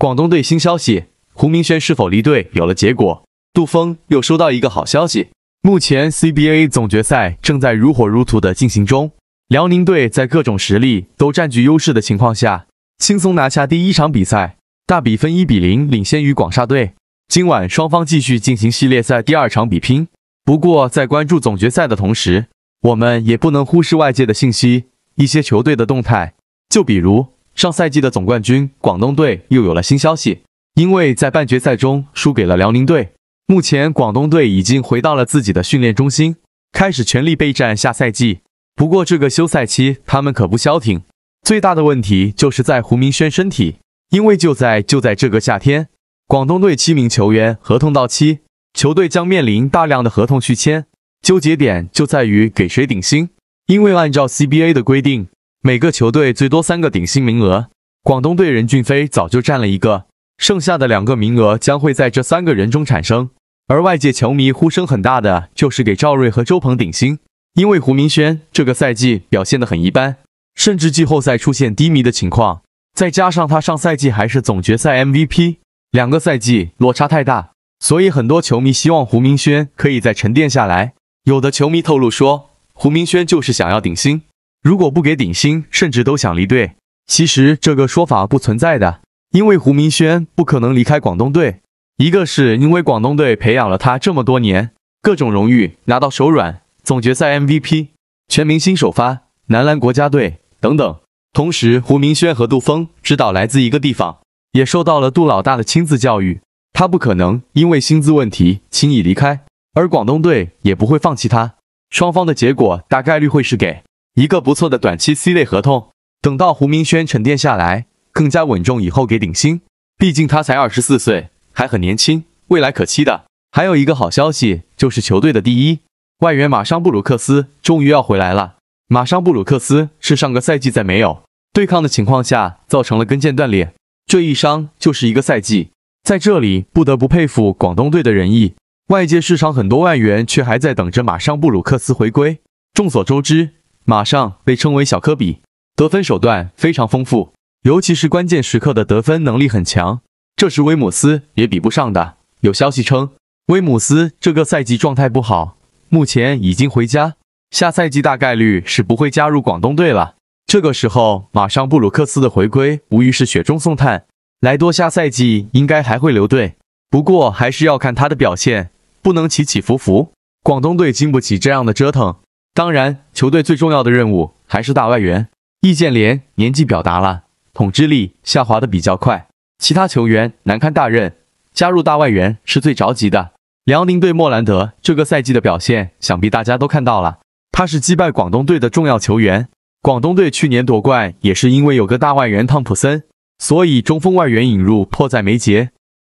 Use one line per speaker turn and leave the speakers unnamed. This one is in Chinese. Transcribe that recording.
广东队新消息，胡明轩是否离队有了结果？杜峰又收到一个好消息。目前 CBA 总决赛正在如火如荼的进行中，辽宁队在各种实力都占据优势的情况下，轻松拿下第一场比赛，大比分一比零领先于广厦队。今晚双方继续进行系列赛第二场比拼。不过在关注总决赛的同时，我们也不能忽视外界的信息，一些球队的动态，就比如。上赛季的总冠军广东队又有了新消息，因为在半决赛中输给了辽宁队。目前广东队已经回到了自己的训练中心，开始全力备战下赛季。不过这个休赛期他们可不消停，最大的问题就是在胡明轩身体。因为就在就在这个夏天，广东队七名球员合同到期，球队将面临大量的合同续签，纠结点就在于给谁顶薪。因为按照 CBA 的规定。每个球队最多三个顶薪名额，广东队任俊飞早就占了一个，剩下的两个名额将会在这三个人中产生。而外界球迷呼声很大的就是给赵睿和周鹏顶薪，因为胡明轩这个赛季表现的很一般，甚至季后赛出现低迷的情况，再加上他上赛季还是总决赛 MVP，两个赛季落差太大，所以很多球迷希望胡明轩可以再沉淀下来。有的球迷透露说，胡明轩就是想要顶薪。如果不给顶薪，甚至都想离队。其实这个说法不存在的，因为胡明轩不可能离开广东队。一个是因为广东队培养了他这么多年，各种荣誉拿到手软，总决赛 MVP、全明星首发、男篮国家队等等。同时，胡明轩和杜峰指导来自一个地方，也受到了杜老大的亲自教育，他不可能因为薪资问题轻易离开。而广东队也不会放弃他，双方的结果大概率会是给。一个不错的短期 C 类合同，等到胡明轩沉淀下来，更加稳重以后给顶薪，毕竟他才二十四岁，还很年轻，未来可期的。还有一个好消息就是球队的第一外援马尚布鲁克斯终于要回来了。马尚布鲁克斯是上个赛季在没有对抗的情况下造成了跟腱断裂，这一伤就是一个赛季。在这里不得不佩服广东队的仁义。外界市场很多外援却还在等着马尚布鲁克斯回归。众所周知。马上被称为小科比，得分手段非常丰富，尤其是关键时刻的得分能力很强，这是威姆斯也比不上的。有消息称，威姆斯这个赛季状态不好，目前已经回家，下赛季大概率是不会加入广东队了。这个时候，马上布鲁克斯的回归无疑是雪中送炭。莱多下赛季应该还会留队，不过还是要看他的表现，不能起起伏伏，广东队经不起这样的折腾。当然，球队最重要的任务还是大外援。易建联年纪表达了，统治力下滑的比较快，其他球员难堪大任，加入大外援是最着急的。辽宁队莫兰德这个赛季的表现，想必大家都看到了，他是击败广东队的重要球员。广东队去年夺冠也是因为有个大外援汤普森，所以中锋外援引入迫在眉睫。